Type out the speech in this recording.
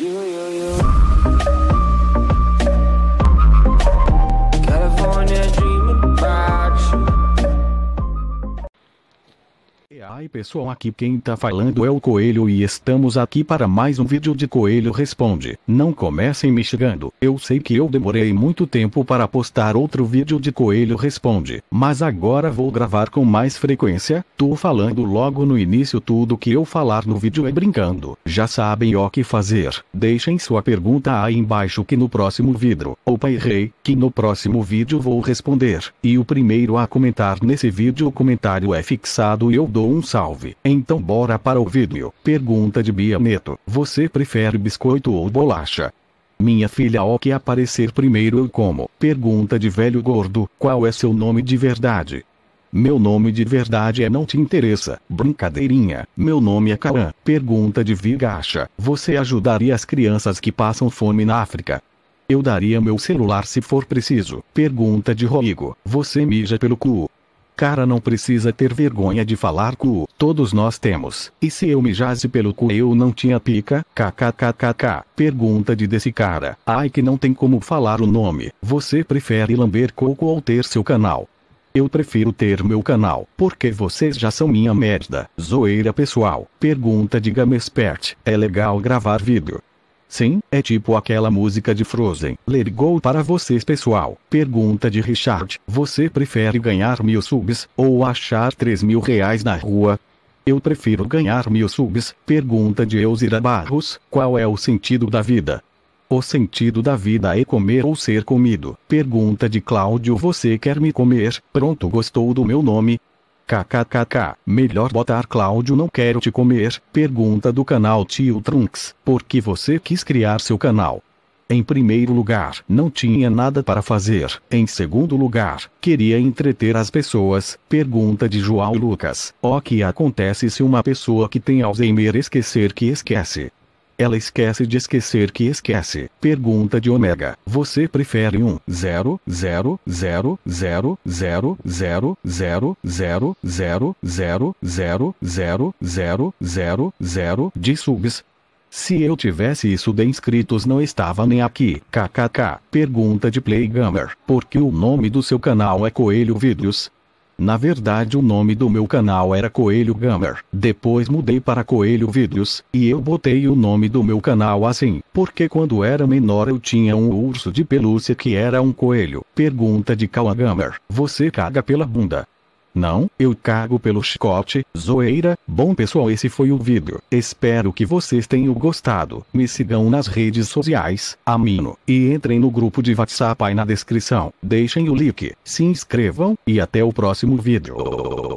You. E aí pessoal, aqui quem tá falando é o Coelho e estamos aqui para mais um vídeo de Coelho Responde. Não comecem me xingando, eu sei que eu demorei muito tempo para postar outro vídeo de Coelho Responde, mas agora vou gravar com mais frequência, tô falando logo no início tudo que eu falar no vídeo é brincando. Já sabem o que fazer, deixem sua pergunta aí embaixo que no próximo vídeo, opa errei, que no próximo vídeo vou responder, e o primeiro a comentar nesse vídeo o comentário é fixado e eu dou dou um salve. Então bora para o vídeo. Pergunta de Bia Neto: Você prefere biscoito ou bolacha? Minha filha, o que aparecer primeiro eu como. Pergunta de velho gordo: Qual é seu nome de verdade? Meu nome de verdade é não te interessa, brincadeirinha. Meu nome é Karan. Pergunta de Vigacha: Você ajudaria as crianças que passam fome na África? Eu daria meu celular se for preciso. Pergunta de Rodrigo: Você mija pelo cu? Cara não precisa ter vergonha de falar cu, todos nós temos. E se eu mijasse pelo cu eu não tinha pica? KKKKK. Pergunta de desse cara. Ai que não tem como falar o nome. Você prefere lamber coco ou ter seu canal? Eu prefiro ter meu canal, porque vocês já são minha merda. Zoeira pessoal. Pergunta de Gamespert. É legal gravar vídeo. Sim, é tipo aquela música de Frozen. Lergou para vocês pessoal. Pergunta de Richard. Você prefere ganhar mil subs, ou achar três mil reais na rua? Eu prefiro ganhar mil subs. Pergunta de Elzira Barros. Qual é o sentido da vida? O sentido da vida é comer ou ser comido. Pergunta de Cláudio: Você quer me comer? Pronto, gostou do meu nome? KKKK, melhor botar Cláudio não quero te comer, pergunta do canal Tio Trunks, por que você quis criar seu canal? Em primeiro lugar, não tinha nada para fazer. Em segundo lugar, queria entreter as pessoas. Pergunta de João Lucas: O que acontece se uma pessoa que tem Alzheimer esquecer que esquece? Ela esquece de esquecer que esquece. Pergunta de Omega. Você prefere um zero zero zero zero zero zero zero zero zero zero zero zero zero zero? 0 de subs? Se eu tivesse isso de inscritos não estava nem aqui. KKK. Pergunta de Playgamer. Por que o nome do seu canal é Coelho Vídeos? Na verdade o nome do meu canal era Coelho Gamer, depois mudei para Coelho Vídeos, e eu botei o nome do meu canal assim, porque quando era menor eu tinha um urso de pelúcia que era um coelho. Pergunta de Kawa Gamer, você caga pela bunda. Não, eu cago pelo chicote, zoeira. Bom pessoal, esse foi o vídeo. Espero que vocês tenham gostado. Me sigam nas redes sociais, Amino, e entrem no grupo de WhatsApp aí na descrição. Deixem o like, se inscrevam, e até o próximo vídeo.